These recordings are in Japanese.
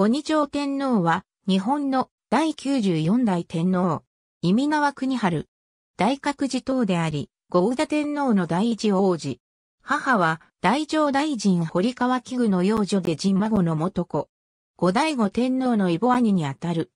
五二条天皇は、日本の第94代天皇、意味川国春、大覚寺等であり、五宇田天皇の第一王子。母は、大乗大臣堀川器具の養女で神孫の元子。五代五天皇の異母兄にあたる。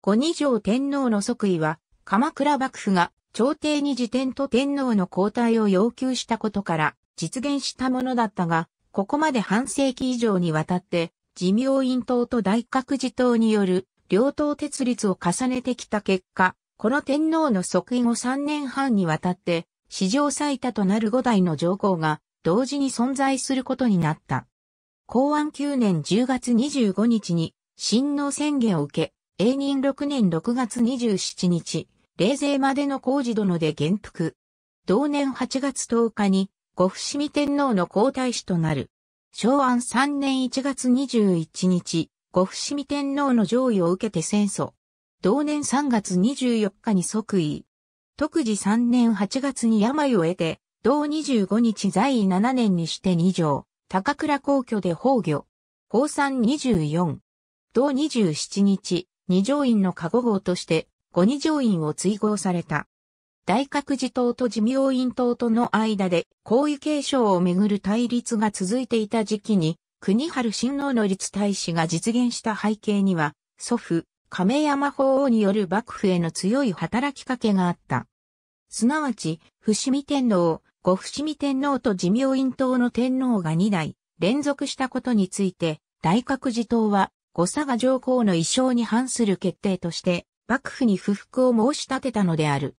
五二条天皇の即位は、鎌倉幕府が朝廷に辞典と天皇の交代を要求したことから実現したものだったが、ここまで半世紀以上にわたって自明院党と大覚寺党による両党鉄立を重ねてきた結果、この天皇の即位後3年半にわたって、史上最多となる5代の上皇が同時に存在することになった。公安9年10月25日に、新王宣言を受け、永任6年6月27日、冷勢までの工事殿で元服。同年8月10日に、ご伏見天皇の皇太子となる。昭安3年1月21日、ご伏見天皇の上位を受けて戦争。同年3月24日に即位。特治3年8月に病を得て、同25日在位7年にして2条、高倉皇居で崩御。高3 24。同27日、二条院の加護号として、五二条院を追合された。大覚寺党と寺明院党との間で、皇位継承をめぐる対立が続いていた時期に、国春親王の立大使が実現した背景には、祖父、亀山法皇による幕府への強い働きかけがあった。すなわち、伏見天皇、後伏見天皇と寺明院党の天皇が2代、連続したことについて、大覚寺党は、五佐賀上皇の意匠に反する決定として、幕府に不服を申し立てたのである。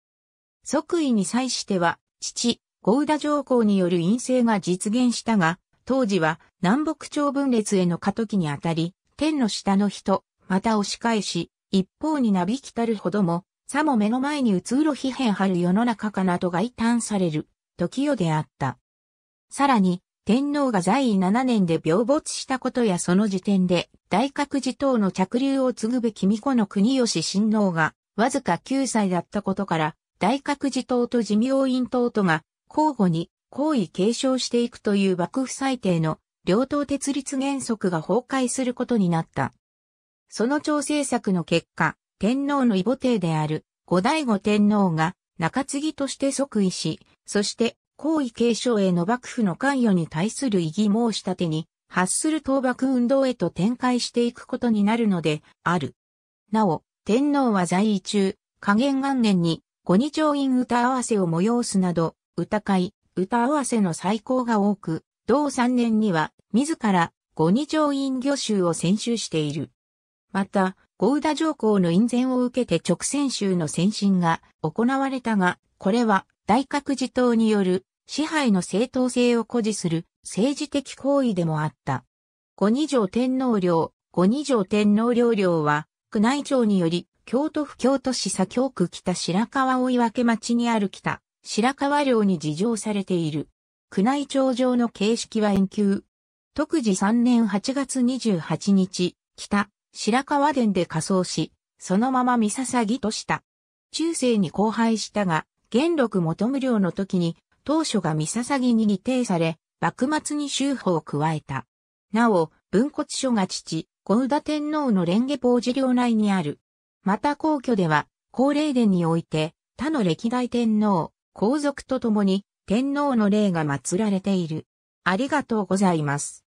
即位に際しては、父、ゴウダ上皇による陰性が実現したが、当時は南北朝分裂への過渡期にあたり、天の下の人、また押し返し、一方になびきたるほども、さも目の前にうつうろ批変はる世の中かなと外嘆される、時よであった。さらに、天皇が在位7年で病没したことやその時点で、大覚寺等の着流を継ぐべき巫女の国吉親王が、わずか9歳だったことから、大覚寺党と寺明院党とが交互に皇位継承していくという幕府裁定の両党鉄立原則が崩壊することになった。その調整策の結果、天皇の異母帝である後醍醐天皇が中継ぎとして即位し、そして皇位継承への幕府の関与に対する異議申し立てに発する倒幕運動へと展開していくことになるのである。なお、天皇は在位中、下元元年に五二丁院歌合わせを催すなど、歌会、歌合わせの最高が多く、同3年には、自ら、五二条院御州を選修している。また、五ウ上皇の院前を受けて直選修の先進が行われたが、これは大覚寺党による支配の正当性を誇示する政治的行為でもあった。五二条天皇陵、五二条天皇陵陵は、宮内庁により京都府京都市左京区北白川追分町にある北白川寮に事情されている。宮内庁上の形式は延休。特治3年8月28日、北白川殿で仮装し、そのまま三笹ぎとした。中世に荒廃したが、元禄元無領の時に、当初が三笹ぎに擬定され、幕末に修法を加えた。なお、文骨書が父、小宇田天皇の蓮華法事領内にある、また皇居では、皇霊殿において、他の歴代天皇、皇族と共に、天皇の霊が祀られている。ありがとうございます。